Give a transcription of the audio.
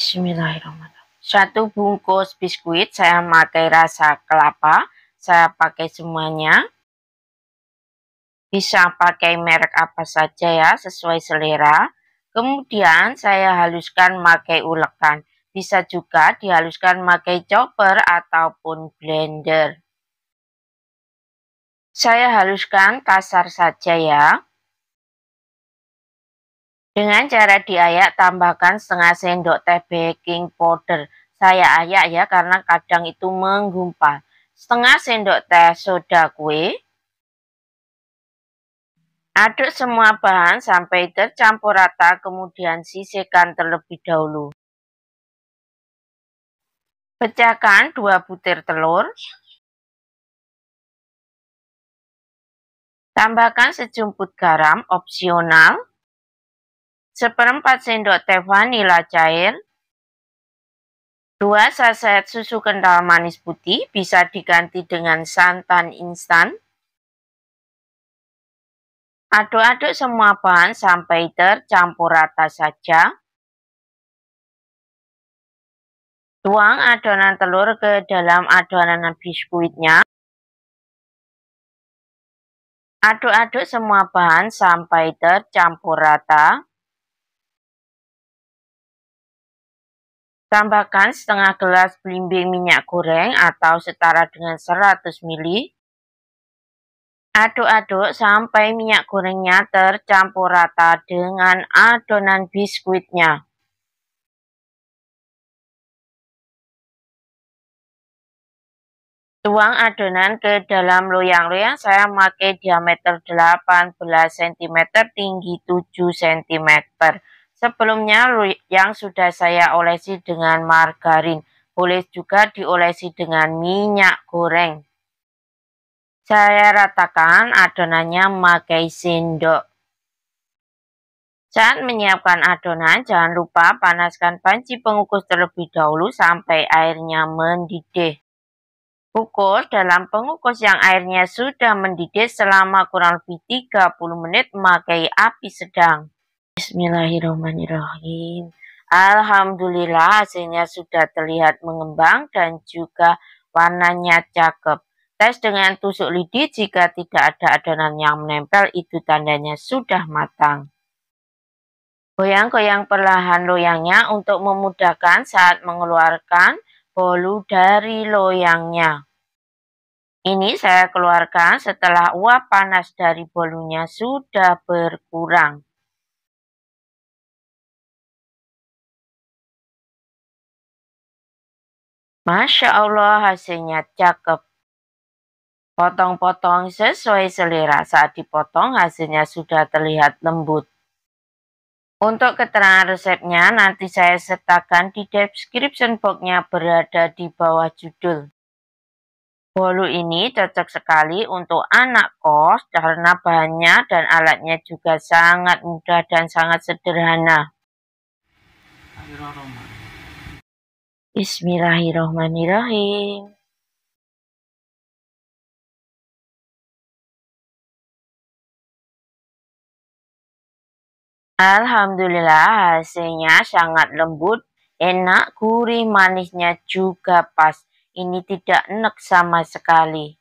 Bismillahirrahmanirrahim. Satu bungkus biskuit saya pakai rasa kelapa. Saya pakai semuanya. Bisa pakai merek apa saja ya, sesuai selera. Kemudian saya haluskan pakai ulekan. Bisa juga dihaluskan pakai chopper ataupun blender. Saya haluskan kasar saja ya. Dengan cara diayak, tambahkan setengah sendok teh baking powder. Saya ayak ya karena kadang itu menggumpal. Setengah sendok teh soda kue. Aduk semua bahan sampai tercampur rata, kemudian sisihkan terlebih dahulu. Pecahkan 2 butir telur. Tambahkan sejumput garam opsional seperempat sendok teh vanila cair, 2 saset susu kental manis putih bisa diganti dengan santan instan. Aduk-aduk semua bahan sampai tercampur rata saja. Tuang adonan telur ke dalam adonan biskuitnya. Aduk-aduk semua bahan sampai tercampur rata. Tambahkan setengah gelas belimbing minyak goreng atau setara dengan 100 ml. Aduk-aduk sampai minyak gorengnya tercampur rata dengan adonan biskuitnya. Tuang adonan ke dalam loyang-loyang saya pakai diameter 18 cm tinggi 7 cm. Sebelumnya yang sudah saya olesi dengan margarin, boleh juga diolesi dengan minyak goreng. Saya ratakan adonannya memakai sendok. Saat menyiapkan adonan, jangan lupa panaskan panci pengukus terlebih dahulu sampai airnya mendidih. Kukus dalam pengukus yang airnya sudah mendidih selama kurang lebih 30 menit memakai api sedang. Bismillahirrahmanirrahim. Alhamdulillah hasilnya sudah terlihat mengembang dan juga warnanya cakep. Tes dengan tusuk lidi jika tidak ada adonan yang menempel itu tandanya sudah matang. Goyang-goyang perlahan loyangnya untuk memudahkan saat mengeluarkan bolu dari loyangnya. Ini saya keluarkan setelah uap panas dari bolunya sudah berkurang. Masya Allah hasilnya cakep. Potong-potong sesuai selera saat dipotong hasilnya sudah terlihat lembut. Untuk keterangan resepnya nanti saya sertakan di description boxnya berada di bawah judul. Bolu ini cocok sekali untuk anak kos karena bahannya dan alatnya juga sangat mudah dan sangat sederhana. Bismillahirrahmanirrahim. Alhamdulillah hasilnya sangat lembut, enak, gurih, manisnya juga pas. Ini tidak enek sama sekali.